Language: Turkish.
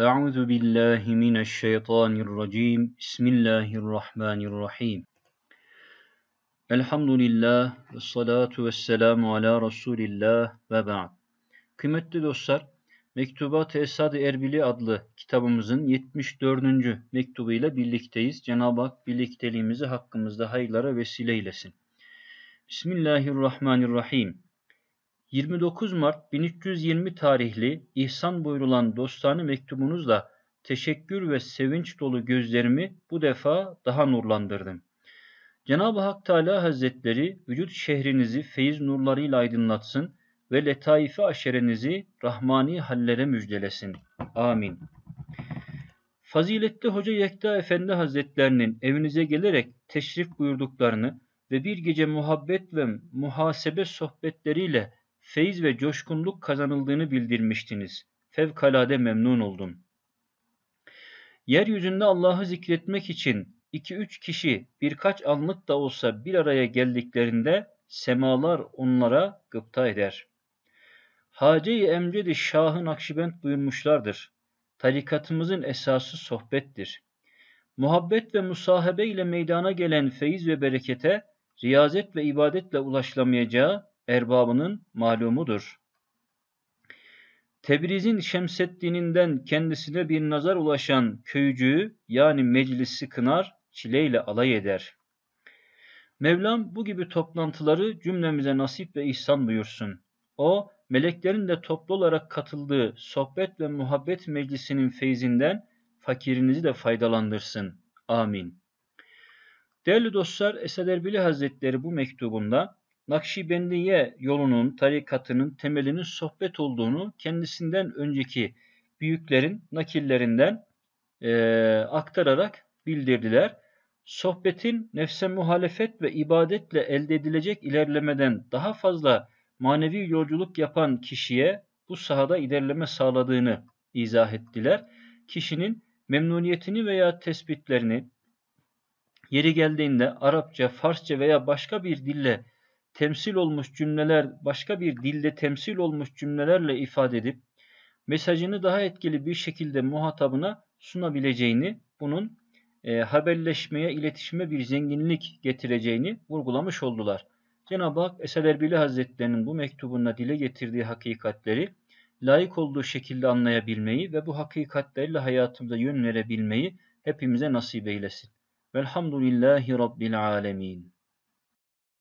Euzu billahi mineşşeytanirracim. Bismillahirrahmanirrahim. Elhamdülillah ve salatu ve selamu ala Resulillah ve ba'd. Kıymetli dostlar, Mektubat-ı Esad-ı Erbili adlı kitabımızın 74. mektubuyla birlikteyiz. Cenab-ı Hak birlikteliğimizi hakkımızda hayırlara vesile eylesin. Bismillahirrahmanirrahim. 29 Mart 1320 tarihli ihsan buyrulan dostane mektubunuzla teşekkür ve sevinç dolu gözlerimi bu defa daha nurlandırdım. Cenab-ı Hak Teala Hazretleri vücut şehrinizi feyiz nurlarıyla aydınlatsın ve letaifi aşerenizi rahmani hallere müjdelesin. Amin. Faziletli Hoca Yekta Efendi Hazretlerinin evinize gelerek teşrif buyurduklarını ve bir gece muhabbet ve muhasebe sohbetleriyle feyiz ve coşkunluk kazanıldığını bildirmiştiniz. Fevkalade memnun oldum. Yeryüzünde Allah'ı zikretmek için iki üç kişi birkaç anlık da olsa bir araya geldiklerinde semalar onlara gıpta eder. Hace-i Emced-i Şah'ın akşibent buyurmuşlardır. Tarikatımızın esası sohbettir. Muhabbet ve musahabe ile meydana gelen feyiz ve berekete, riyazet ve ibadetle ulaşlamayacağı, erbabının malumudur. Tebriz'in Şemseddin'inden kendisine bir nazar ulaşan köycüğü yani meclisi kınar, çileyle alay eder. Mevlam bu gibi toplantıları cümlemize nasip ve ihsan buyursun. O, meleklerin de toplu olarak katıldığı sohbet ve muhabbet meclisinin feyzinden fakirinizi de faydalandırsın. Amin. Değerli dostlar, Esad Erbili Hazretleri bu mektubunda Nakşibendiye yolunun, tarikatının temelinin sohbet olduğunu kendisinden önceki büyüklerin nakillerinden e, aktararak bildirdiler. Sohbetin nefse muhalefet ve ibadetle elde edilecek ilerlemeden daha fazla manevi yolculuk yapan kişiye bu sahada ilerleme sağladığını izah ettiler. Kişinin memnuniyetini veya tespitlerini yeri geldiğinde Arapça, Farsça veya başka bir dille temsil olmuş cümleler, başka bir dilde temsil olmuş cümlelerle ifade edip mesajını daha etkili bir şekilde muhatabına sunabileceğini, bunun e, haberleşmeye, iletişime bir zenginlik getireceğini vurgulamış oldular. Cenab-ı Hak Esed Erbil Hazretlerinin bu mektubunda dile getirdiği hakikatleri layık olduğu şekilde anlayabilmeyi ve bu hakikatlerle hayatımıza yön verebilmeyi hepimize nasip eylesin. Velhamdülillahi Rabbil Alemin.